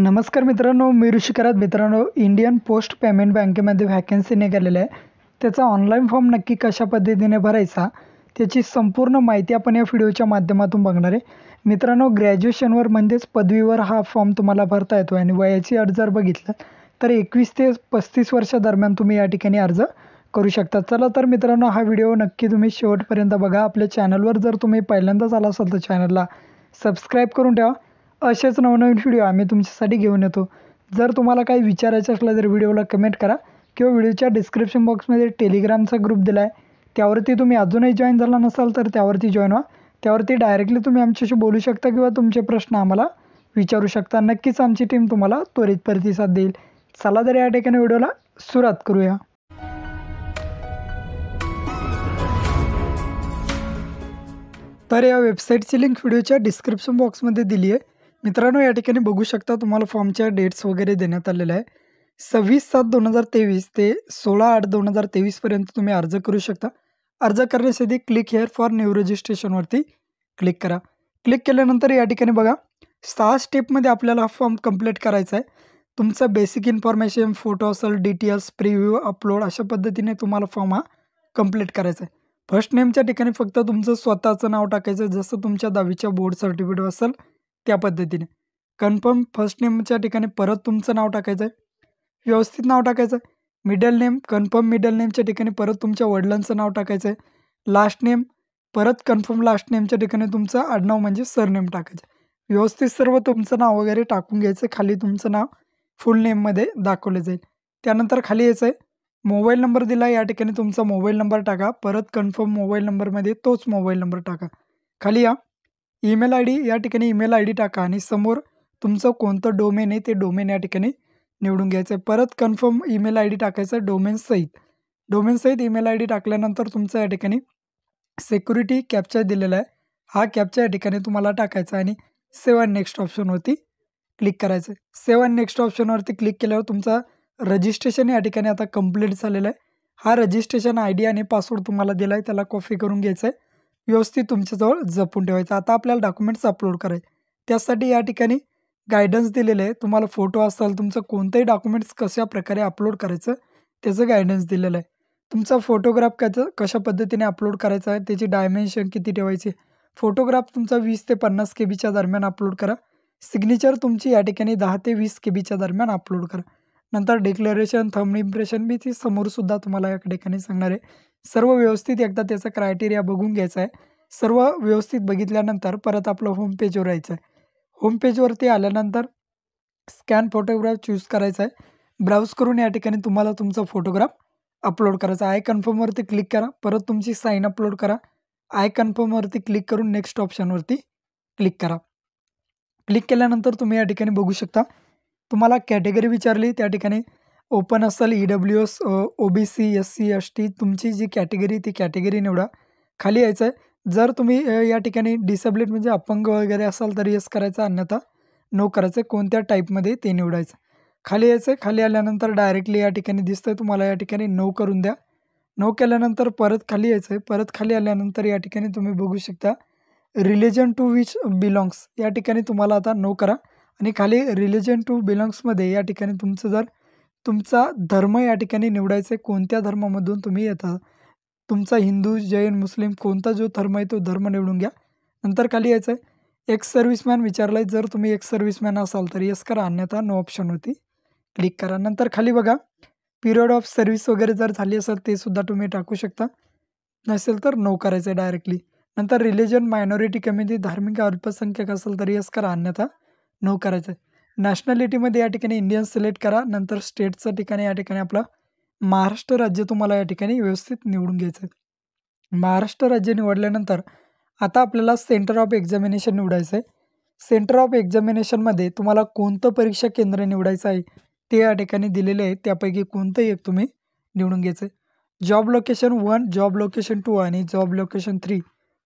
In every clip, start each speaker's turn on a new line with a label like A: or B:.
A: नमस्कार मित्रांनो मी ऋषिकरात मित्रांनो इंडियन पोस्ट पेमेंट बँकेमध्ये व्हॅकन्सी निघालेली आहे त्याचा ऑनलाईन फॉर्म नक्की कशा पद्धतीने भरायचा त्याची संपूर्ण माहिती आपण या व्हिडिओच्या माध्यमातून बघणार आहे मित्रांनो ग्रॅज्युएशनवर म्हणजेच पदवीवर हा फॉर्म तुम्हाला भरता येतो आणि वयाची अर्ज जर बघितलं तर एकवीस ते पस्तीस वर्षादरम्यान तुम्ही या ठिकाणी अर्ज करू शकता चला तर मित्रांनो हा व्हिडिओ नक्की तुम्ही शेवटपर्यंत बघा आपल्या चॅनलवर जर तुम्ही पहिल्यांदाच आला असाल तर चॅनलला सबस्क्राईब करून ठेवा असेच नवनवीन व्हिडिओ आम्ही तुमच्यासाठी घेऊन येतो जर तुम्हाला काही विचारायचं असलं तर व्हिडिओला कमेंट करा किंवा व्हिडिओच्या डिस्क्रिप्शन बॉक्समध्ये टेलिग्रामचा ग्रुप दिला आहे त्यावरती तुम्ही अजूनही जॉईन झाला नसाल तर त्यावरती जॉईन व्हा त्यावरती डायरेक्टली तुम्ही आमच्याशी बोलू शकता किंवा तुमचे प्रश्न आम्हाला विचारू शकता नक्कीच आमची टीम तुम्हाला त्वरित प्रतिसाद देईल चला तर या ठिकाणी व्हिडिओला सुरुवात करूया तर या वेबसाईटची लिंक व्हिडिओच्या डिस्क्रिप्शन बॉक्समध्ये दिली आहे मित्रांनो या ठिकाणी बघू शकता तुम्हाला फॉर्मच्या डेट्स वगैरे देण्यात आलेल्या आहे सव्वीस सात दोन हजार तेवीस ते सोळा आठ दोन हजार तेवीसपर्यंत तुम्ही अर्ज करू शकता अर्ज करण्यासाठी क्लिक हेअर फॉर न्यू रजिस्ट्रेशनवरती क्लिक करा क्लिक केल्यानंतर या ठिकाणी बघा सहा स्टेपमध्ये आपल्याला हा फॉर्म कम्प्लीट करायचा आहे तुमचं बेसिक इन्फॉर्मेशन फोटो असेल डिटेल्स प्रिव्ह्यू अपलोड अशा पद्धतीने तुम्हाला फॉर्म हा कम्प्लीट करायचा आहे फर्स्ट नेमच्या ठिकाणी फक्त तुमचं स्वतःचं नाव टाकायचं जसं तुमच्या दहावीच्या बोर्ड सर्टिफिकेट असेल त्या पद्धतीने. कन्फर्म फर्स्ट नेमच्या ठिकाणी परत तुमचं नाव टाकायचं आहे. व्यवस्थित नाव टाकायचं आहे. मिडल नेम कन्फर्म मिडल नेमच्या ठिकाणी परत तुमच्या वडिलांचं नाव टाकायचं आहे. लास्ट नेम परत कन्फर्म लास्ट नेमच्या ठिकाणी तुमचं आडनाव म्हणजे सरनेम टाकायचं व्यवस्थित सर्व तुमचं नाव वगैरे टाकून घ्यायचं आहे. खाली तुमचं नाव फुल नेममध्ये दाखवलं जाईल. त्यानंतर खाली यायचं आहे. मोबाईल नंबर दिला या ठिकाणी तुमचा मोबाईल नंबर टाका. परत कन्फर्म मोबाईल नंबरमध्ये तोच मोबाईल नंबर टाका. खाली या. ईमेल आय डी या ठिकाणी ईमेल आय डी टाका आणि समोर तुमचं कोणतं डोमेन आहे ते डोमेन या ठिकाणी निवडून घ्यायचं आहे परत कन्फर्म ईमेल आय डी टाकायचं डोमेन सहित डोमेन सहित ईमेल आय डी टाकल्यानंतर तुमचं या ठिकाणी सिक्युरिटी कॅप्चर दिलेला आहे हा कॅप्चर या ठिकाणी तुम्हाला टाकायचा आणि सेव्ह अँड नेक्स्ट ऑप्शनवरती क्लिक करायचं आहे सेव्ह अँड नेक्स्ट ऑप्शनवरती क्लिक केल्यावर तुमचा रजिस्ट्रेशन या ठिकाणी आता कंप्लीट झालेलं आहे हा रजिस्ट्रेशन आय डी आणि पासवर्ड तुम्हाला दिला आहे त्याला कॉफी करून घ्यायचं आहे व्यवस्थित तुमच्याजवळ जपून ठेवायचं आता आपल्याला डॉक्युमेंट्स अपलोड करायचे त्यासाठी या ठिकाणी गायडन्स दिलेले आहे तुम्हाला फोटो असेल तुमचं कोणतंही डॉक्युमेंट्स कशा प्रकारे अपलोड करायचं त्याचं गायडन्स दिलेलं आहे तुमचा फोटोग्राफ कसं कशा पद्धतीने अपलोड करायचा आहे त्याची डायमेन्शन किती ठेवायची फोटोग्राफ तुमचा वीस ते पन्नास के बीच्या दरम्यान अपलोड करा सिग्नेचर तुमची या ठिकाणी दहा ते वीस के बीच्या दरम्यान अपलोड करा नंतर डिक्लेरेशन थंब इम्प्रेशन बी ती समोरसुद्धा तुम्हाला या ठिकाणी सांगणार आहे सर्व व्यवस्थित एकदा त्याचा क्रायटेरिया बघून घ्यायचा आहे सर्व व्यवस्थित बघितल्यानंतर परत आपलं होम यायचं आहे होमपेजवरती आल्यानंतर स्कॅन फोटोग्राफ चूज करायचा आहे ब्राउज करून या ठिकाणी तुम्हाला तुमचा फोटोग्राफ अपलोड करायचा आय कन्फर्मवरती क्लिक करा परत तुमची साईन अपलोड करा आय कन्फर्मवरती क्लिक करून नेक्स्ट ऑप्शनवरती क्लिक करा क्लिक केल्यानंतर तुम्ही या ठिकाणी बघू शकता तुम्हाला कॅटेगरी विचारली त्या ठिकाणी ओपन असाल E W S O B C S C S T तुमची जी कॅटेगरी ती कॅटेगरी निवडा खाली यायचं आहे जर तुम्ही या ठिकाणी डिसेबलेट म्हणजे अपंग वगैरे असाल तर यस करायचं अन्यथा नो करायचं कोणत्या टाईपमध्ये ते निवडायचं खाली यायचं आहे खाली आल्यानंतर डायरेक्टली या ठिकाणी दिसतं तुम्हाला या ठिकाणी नो करून द्या नो केल्यानंतर परत खाली यायचं आहे परत खाली आल्यानंतर या ठिकाणी तुम्ही बघू शकता रिलिजन टू विच बिलॉंग्स या ठिकाणी तुम्हाला आता नो करा आणि खाली रिलिजन टू बिलॉंग्समध्ये या ठिकाणी तुमचं जर तुमचा धर्म या ठिकाणी निवडायचा आहे कोणत्या धर्मामधून तुम्ही येता तुमचा हिंदू जैन मुस्लिम कोणता जो धर्म आहे तो धर्म निवडून घ्या नंतर खाली यायचं आहे एक्स सर्व्हिसमॅन विचारला आहे जर तुम्ही एक्स सर्व्हिसमॅन असाल तर यस करा अन्यथा नो ऑप्शन होती क्लिक करा नंतर खाली बघा पिरियड ऑफ सर्व्हिस वगैरे जर झाली असेल ते सुद्धा तुम्ही टाकू शकता नसेल तर नो करायचं आहे डायरेक्टली नंतर रिलिजन मायनॉरिटी कम्युनिटी धार्मिक अल्पसंख्याक असेल तर यस करा अन्यथा नो करायचं आहे नॅशनॅलिटीमध्ये या ठिकाणी इंडियन सिलेक्ट करा नंतर स्टेटचं ठिकाणी या ठिकाणी आपला महाराष्ट्र राज्य तुम्हाला या ठिकाणी व्यवस्थित निवडून घ्यायचं आहे महाराष्ट्र राज्य निवडल्यानंतर आता आपल्याला सेंटर ऑफ एक्झामिनेशन निवडायचं आहे सेंटर ऑफ एक्झामिनेशनमध्ये तुम्हाला कोणतं परीक्षा केंद्र निवडायचं आहे ते या ठिकाणी दिलेले आहे त्यापैकी कोणतंही एक तुम्ही निवडून घ्यायचं आहे job location one job location two आणि जॉब लोकेशन थ्री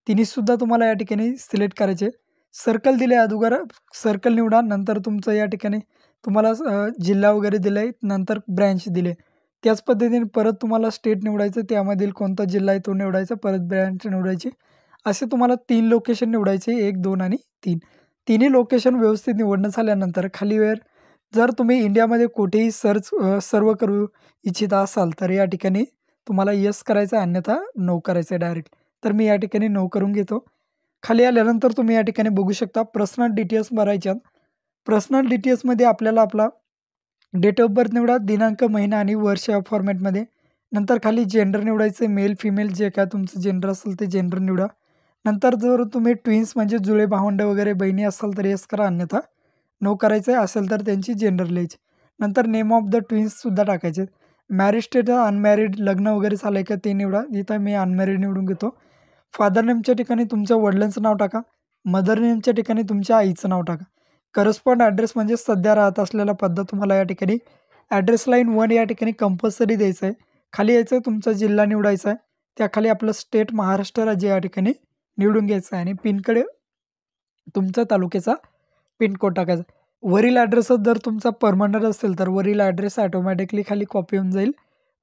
A: तिन्हीसुद्धा तुम्हाला या ठिकाणी सिलेक्ट करायचे सर्कल दिले अगोदर सर्कल निवडा नंतर तुमचं या ठिकाणी तुम्हाला जिल्हा वगैरे दिला आहे नंतर ब्रँच दिले त्याच पद्धतीने परत तुम्हाला स्टेट निवडायचं त्यामधील कोणता जिल्हा आहे तो निवडायचा परत ब्रँच निवडायची असे तुम्हाला तीन लोकेशन निवडायचे एक दोन आणि तीन तिन्ही लोकेशन व्यवस्थित निवडणं झाल्यानंतर खाली वेळ जर तुम्ही इंडियामध्ये कुठेही सर्च सर्व करू इच्छित असाल तर या ठिकाणी तुम्हाला यस करायचं अन्यथा नो करायचं आहे डायरेक्ट तर मी या ठिकाणी नो करून घेतो खाली आल्यानंतर तुम्ही या ठिकाणी बघू शकता पर्सनल डिटेल्स भरायच्यात पर्सनल डिटेल्समध्ये आपल्याला आपला डेट ऑफ बर्थ निवडा दिनांक महिना आणि वर्ष या फॉर्मॅटमध्ये नंतर खाली जेंडर निवडायचं मेल फिमेल जे काय तुमचं जेंडर असेल ते जेंडर निवडा नंतर जर तुम्ही ट्विन्स म्हणजे जुळे भावंड वगैरे बहिणी असाल तर यस करा अन्यथा नो करायचं आहे असेल तर त्यांची जेंडर लिहायची नंतर नेम ऑफ द ट्विन्ससुद्धा टाकायचे मॅरिड स्टेट अनमॅरिड लग्न वगैरे झालं आहे का ते निवडा जिथं मी अनमॅरिड निवडून घेतो फादर नेमच्या ठिकाणी तुमच्या वडिलांचं नाव टाका मदर नेमच्या ठिकाणी तुमच्या आईचं नाव टाका करस्पॉन्ड ॲड्रेस म्हणजे सध्या राहत असलेला पद्धत तुम्हाला या ठिकाणी ॲड्रेस लाईन वन या ठिकाणी कंपल्सरी द्यायचं आहे खाली यायचं आहे तुमचा जिल्हा निवडायचा आहे त्याखाली आपलं स्टेट महाराष्ट्र राज्य या ठिकाणी निवडून घ्यायचं आहे आणि पिनकडे तुमचा तालुक्याचा पिनकोड टाकायचा वरील ॲड्रेसच जर तुमचा परमनंट असेल तर वरील ॲड्रेस ॲटोमॅटिकली खाली कॉपी होऊन जाईल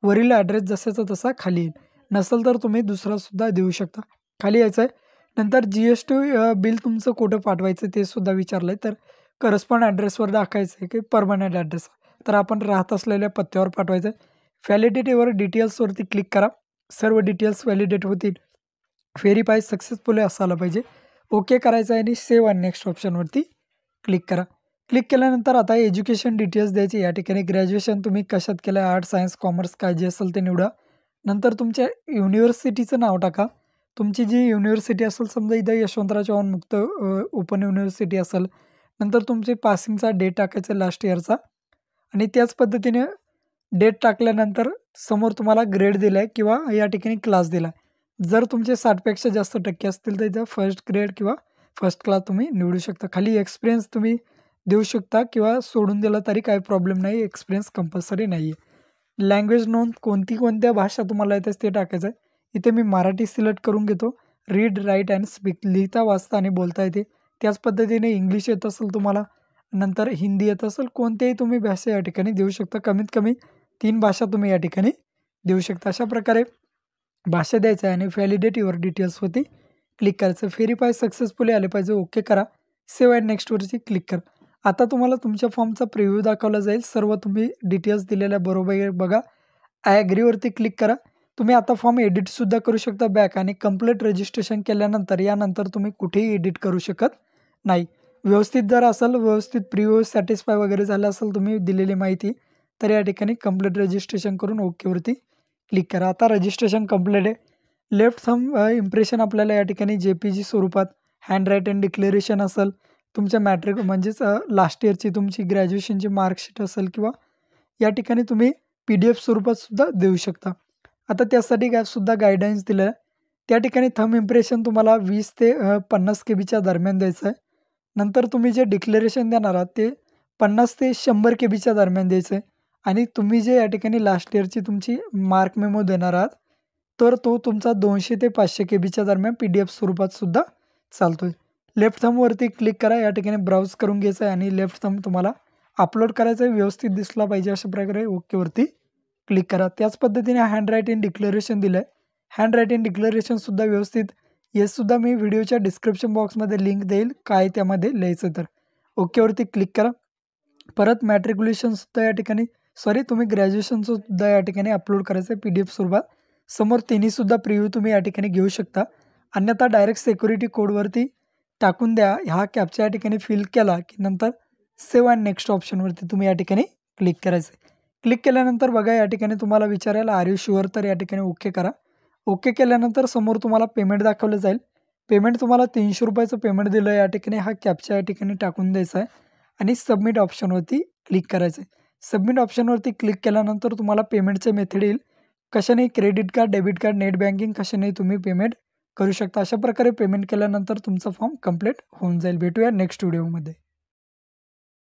A: वरील ॲड्रेस जसाचा तसा खाली येईल नसेल तर तुम्ही दुसरासुद्धा देऊ शकता खाली यायचं आहे नंतर जी एस टी बिल तुमचं कुठं पाठवायचं ते सुद्धा विचारलं आहे तर करस्पॉन्ड ॲड्रेसवर दाखवायचं आहे की परमनंट ॲड्रेस तर आपण राहत असलेल्या पत्त्यावर पाठवायचं आहे व्हॅलिडिटीवर डिटेल्सवरती क्लिक करा सर्व डिटेल्स व्हॅलिडेट होतील व्हेरीफाय सक्सेसफुली असायला पाहिजे ओके करायचं आहे आणि सेव्ह आणि नेक्स्ट ऑप्शनवरती क्लिक करा क्लिक केल्यानंतर आता एज्युकेशन डिटेल्स द्यायचे या ठिकाणी ग्रॅज्युएशन तुम्ही कशात केलं आर्ट सायन्स कॉमर्स काय जे असेल ते निवडा नंतर तुमच्या युनिव्हर्सिटीचं नाव टाका तुमची जी युनिव्हर्सिटी असेल समजा इथं यशवंतराव चव्हाण मुक्त ओपन युनिव्हर्सिटी असेल नंतर तुमचे पासिंगचा डेट टाकायचा लास्ट इयरचा आणि त्याच पद्धतीने डेट टाकल्यानंतर समोर तुम्हाला ग्रेड दिला आहे किंवा या ठिकाणी क्लास दिला आहे जर तुमचे साठपेक्षा जास्त टक्के असतील तर इथं फर्स्ट ग्रेड किंवा फर्स्ट क्लास तुम्ही निवडू शकता खाली एक्सपिरियन्स तुम्ही देऊ शकता किंवा सोडून दिला तरी काही प्रॉब्लेम नाही एक्सपिरियन्स कंपल्सरी नाही आहे लँग्वेज नोंद कोणती कोणत्या भाषा तुम्हाला येतेच ते टाकायचं आहे इथे मी मराठी सिलेक्ट करून घेतो रीड राईट अँड स्पीक लिहिता वाचता आणि बोलता येते त्याच पद्धतीने इंग्लिश येत असेल तुम्हाला नंतर हिंदी येत असेल कोणत्याही तुम्ही भाषा या ठिकाणी देऊ शकता कमीत कमी तीन भाषा तुम्ही या ठिकाणी देऊ शकता अशा प्रकारे भाषा द्यायचं आहे आणि व्हॅलिडेट युअर डिटेल्सवरती क्लिक करायचं फेरीफाय सक्सेसफुली आले पाहिजे ओके करा सेव्ह अँड नेक्स्टवरती क्लिक करा आता तुम्हाला तुमच्या फॉर्मचा प्रिव्ह्यू दाखवला जाईल सर्व तुम्ही डिटेल्स दिलेल्या बरोबर बघा आय अग्रीवरती क्लिक करा तुम्ही आता फॉर्म एडिटसुद्धा करू शकता बॅक आणि कम्प्लीट रजिस्ट्रेशन केल्यानंतर यानंतर तुम्ही कुठेही एडिट करू शकत नाही व्यवस्थित जर असेल व्यवस्थित प्रिव्ह्यू सॅटिस्फाय वगैरे झालं असेल तुम्ही दिलेली माहिती तर या ठिकाणी कम्प्लीट रजिस्ट्रेशन करून ओकेवरती क्लिक करा आता रजिस्ट्रेशन कम्प्लीट आहे लेफ्ट थम इम्प्रेशन आपल्याला या ठिकाणी जे पी जी स्वरूपात हँड अँड डिक्लेरेशन असेल तुमच्या मॅट्रिक म्हणजेच लास्ट इयरची तुमची ग्रॅज्युएशनची मार्कशीट असेल किंवा या ठिकाणी तुम्ही पी डी एफ स्वरूपात सुद्धा देऊ शकता आता त्यासाठी सुद्धा गायडन्स दिलं आहे त्या ठिकाणी थम इम्प्रेशन तुम्हाला वीस ते पन्नास के बीच्या दरम्यान द्यायचं आहे नंतर तुम्ही जे डिक्लेरेशन देणार आहात ते पन्नास ते शंभर के बीच्या दरम्यान द्यायचं आहे आणि तुम्ही जे या ठिकाणी लास्ट इयरची तुमची मार्क मेमो देणार आहात तर तो तुमचा दोनशे ते पाचशे के बीच्या दरम्यान पी डी एफ स्वरूपात सुद्धा चालतो आहे लेफ्ट थमवरती क्लिक करा या ठिकाणी ब्राउज करून घ्यायचं आहे आणि लेफ्ट थम तुम्हाला अपलोड करायचं आहे व्यवस्थित दिसला पाहिजे अशा प्रकारे ओकेवरती क्लिक करा त्याच पद्धतीने हँड रायटिंग डिक्लेरेशन दिलं आहे हँड रायटिंग डिक्लेरेशनसुद्धा व्यवस्थित येसुद्धा मी व्हिडिओच्या डिस्क्रिप्शन बॉक्समध्ये लिंक देईल काय त्यामध्ये लिहायचं तर ओकेवरती क्लिक करा परत मॅट्रिक्युलेशनसुद्धा या ठिकाणी सॉरी तुम्ही ग्रॅज्युएशनसुद्धा या ठिकाणी अपलोड करायचं आहे पी डी एफ स्वरूपात समोर तिन्हीसुद्धा प्रिव्ह्यू तुम्ही या ठिकाणी घेऊ शकता अन्यथा डायरेक्ट सेक्युरिटी कोडवरती टाकून द्या ह्या कॅपच्या या ठिकाणी फिल केला की नंतर सेव्ह अँड नेक्स्ट ऑप्शनवरती तुम्ही या ठिकाणी क्लिक करायचं आहे क्लिक केल्यानंतर बघा या ठिकाणी तुम्हाला विचारायला आर यू शुअर तर या ठिकाणी ओके करा ओके केल्यानंतर समोर तुम्हाला पेमेंट दाखवलं जाईल पेमेंट तुम्हाला तीनशे रुपयाचं पेमेंट दिलं या ठिकाणी हा कॅपच्या या ठिकाणी टाकून द्यायचा आहे आणि सबमिट ऑप्शनवरती क्लिक करायचं आहे सबमिट ऑप्शनवरती क्लिक केल्यानंतर तुम्हाला पेमेंटचे मेथड येईल कशाने credit card debit card net banking कशाने तुम्ही पेमेंट करू शकता अशा प्रकारे पेमेंट केल्यानंतर तुमचं फॉर्म कंप्लीट होऊन जाईल भेटूया नेक्स्ट व्हिडिओमध्ये